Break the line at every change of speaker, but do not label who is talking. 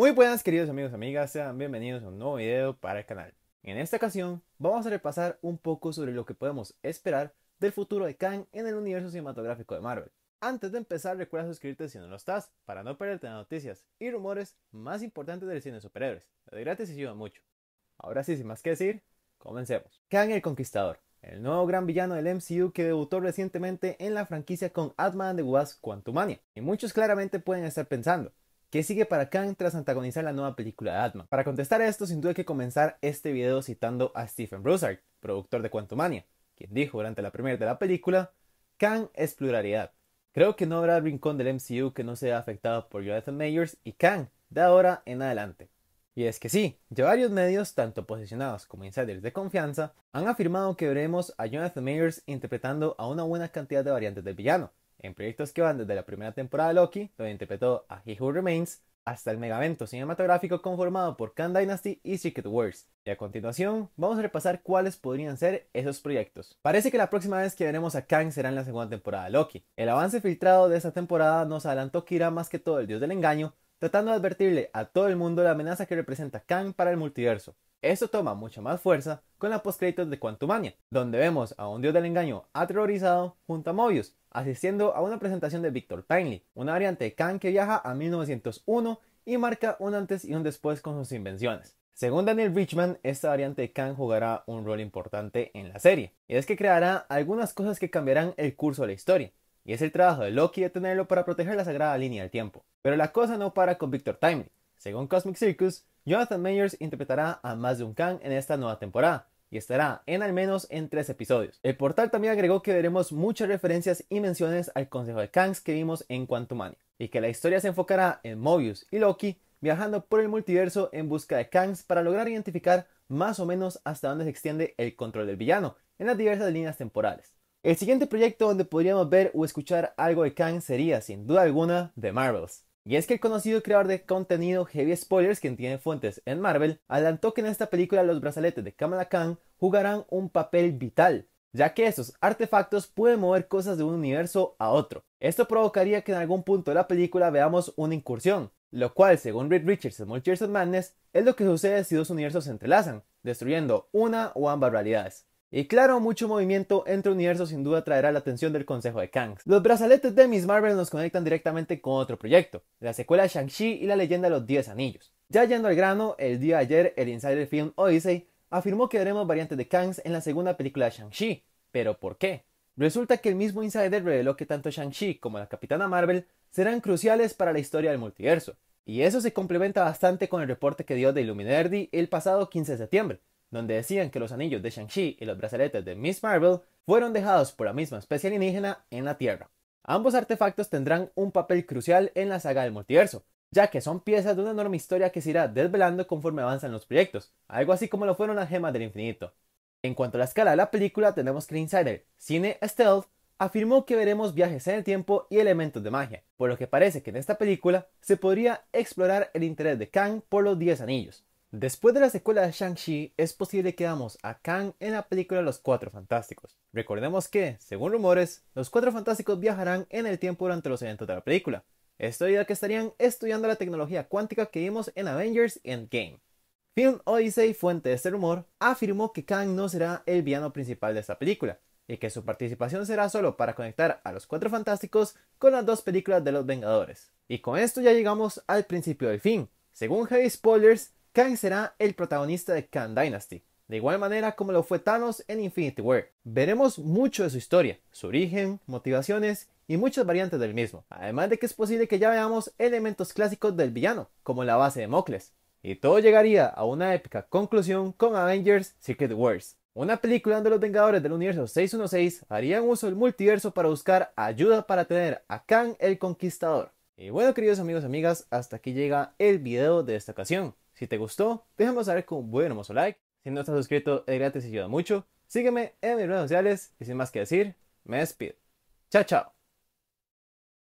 Muy buenas queridos amigos y amigas, sean bienvenidos a un nuevo video para el canal. En esta ocasión vamos a repasar un poco sobre lo que podemos esperar del futuro de Kang en el universo cinematográfico de Marvel. Antes de empezar recuerda suscribirte si no lo estás para no perderte las noticias y rumores más importantes del cine de superhéroes. Lo de gratis ayuda mucho. Ahora sí, sin más que decir, comencemos. Kang el Conquistador, el nuevo gran villano del MCU que debutó recientemente en la franquicia con Atman man de Wasp Quantumania. Y muchos claramente pueden estar pensando, ¿Qué sigue para Kang tras antagonizar la nueva película de Atman. Para contestar a esto, sin duda hay que comenzar este video citando a Stephen Broussard, productor de Quantumania, quien dijo durante la primera de la película, Kang es pluralidad. Creo que no habrá rincón del MCU que no sea afectado por Jonathan Mayers y Kang, de ahora en adelante. Y es que sí, ya varios medios, tanto posicionados como insiders de confianza, han afirmado que veremos a Jonathan Mayers interpretando a una buena cantidad de variantes del villano, en proyectos que van desde la primera temporada de Loki, donde interpretó a He Who Remains, hasta el megavento cinematográfico conformado por Khan Dynasty y Secret Wars. Y a continuación, vamos a repasar cuáles podrían ser esos proyectos. Parece que la próxima vez que veremos a Kang será en la segunda temporada de Loki. El avance filtrado de esta temporada nos adelantó que irá más que todo el dios del engaño, tratando de advertirle a todo el mundo la amenaza que representa Kang para el multiverso. Esto toma mucha más fuerza con la postcréditos de Quantumania, donde vemos a un dios del engaño aterrorizado junto a Mobius, asistiendo a una presentación de Victor Timely, una variante de Khan que viaja a 1901 y marca un antes y un después con sus invenciones. Según Daniel Richman, esta variante de Khan jugará un rol importante en la serie, y es que creará algunas cosas que cambiarán el curso de la historia, y es el trabajo de Loki de tenerlo para proteger la sagrada línea del tiempo. Pero la cosa no para con Victor Timely. Según Cosmic Circus, Jonathan Mayers interpretará a más de un Kang en esta nueva temporada y estará en al menos en tres episodios. El portal también agregó que veremos muchas referencias y menciones al Consejo de Kangs que vimos en Quantum Quantumania, y que la historia se enfocará en Mobius y Loki viajando por el multiverso en busca de Kangs para lograr identificar más o menos hasta dónde se extiende el control del villano en las diversas líneas temporales. El siguiente proyecto donde podríamos ver o escuchar algo de Kang sería, sin duda alguna, The Marvels. Y es que el conocido creador de contenido Heavy Spoilers, quien tiene fuentes en Marvel, adelantó que en esta película los brazaletes de Kamala Khan jugarán un papel vital, ya que esos artefactos pueden mover cosas de un universo a otro. Esto provocaría que en algún punto de la película veamos una incursión, lo cual, según Reed Richards en Multiverse Madness, es lo que sucede si dos universos se entrelazan, destruyendo una o ambas realidades. Y claro, mucho movimiento entre universos sin duda traerá la atención del Consejo de Kang. Los brazaletes de Miss Marvel nos conectan directamente con otro proyecto, la secuela Shang-Chi y la leyenda de los 10 anillos. Ya yendo al grano, el día de ayer el insider film Odyssey afirmó que veremos variantes de Kangs en la segunda película de Shang-Chi. ¿Pero por qué? Resulta que el mismo insider reveló que tanto Shang-Chi como la Capitana Marvel serán cruciales para la historia del multiverso. Y eso se complementa bastante con el reporte que dio de Illuminerdi el pasado 15 de septiembre, donde decían que los anillos de Shang-Chi y los brazaletes de Miss Marvel fueron dejados por la misma especie alienígena en la Tierra. Ambos artefactos tendrán un papel crucial en la saga del multiverso, ya que son piezas de una enorme historia que se irá desvelando conforme avanzan los proyectos, algo así como lo fueron las gemas del infinito. En cuanto a la escala de la película, tenemos que el Insider, Cine Stealth, afirmó que veremos viajes en el tiempo y elementos de magia, por lo que parece que en esta película se podría explorar el interés de Kang por los 10 anillos. Después de la secuela de Shang-Chi, es posible que veamos a Kang en la película Los Cuatro Fantásticos. Recordemos que, según rumores, los Cuatro Fantásticos viajarán en el tiempo durante los eventos de la película. Esto debido que estarían estudiando la tecnología cuántica que vimos en Avengers Endgame. Film Odyssey, fuente de este rumor, afirmó que Kang no será el villano principal de esta película, y que su participación será solo para conectar a los Cuatro Fantásticos con las dos películas de los Vengadores. Y con esto ya llegamos al principio del fin. Según Heavy Spoilers, Kang será el protagonista de Kang Dynasty, de igual manera como lo fue Thanos en Infinity War. Veremos mucho de su historia, su origen, motivaciones y muchas variantes del mismo, además de que es posible que ya veamos elementos clásicos del villano, como la base de Mocles. Y todo llegaría a una épica conclusión con Avengers Secret Wars. Una película donde los Vengadores del Universo 616 harían uso del multiverso para buscar ayuda para tener a Kang el Conquistador. Y bueno queridos amigos y amigas, hasta aquí llega el video de esta ocasión. Si te gustó, déjame saber con un buen hermoso like. Si no estás suscrito, es gratis y ayuda mucho. Sígueme en mis redes sociales y sin más que decir, me despido. Chao, chao.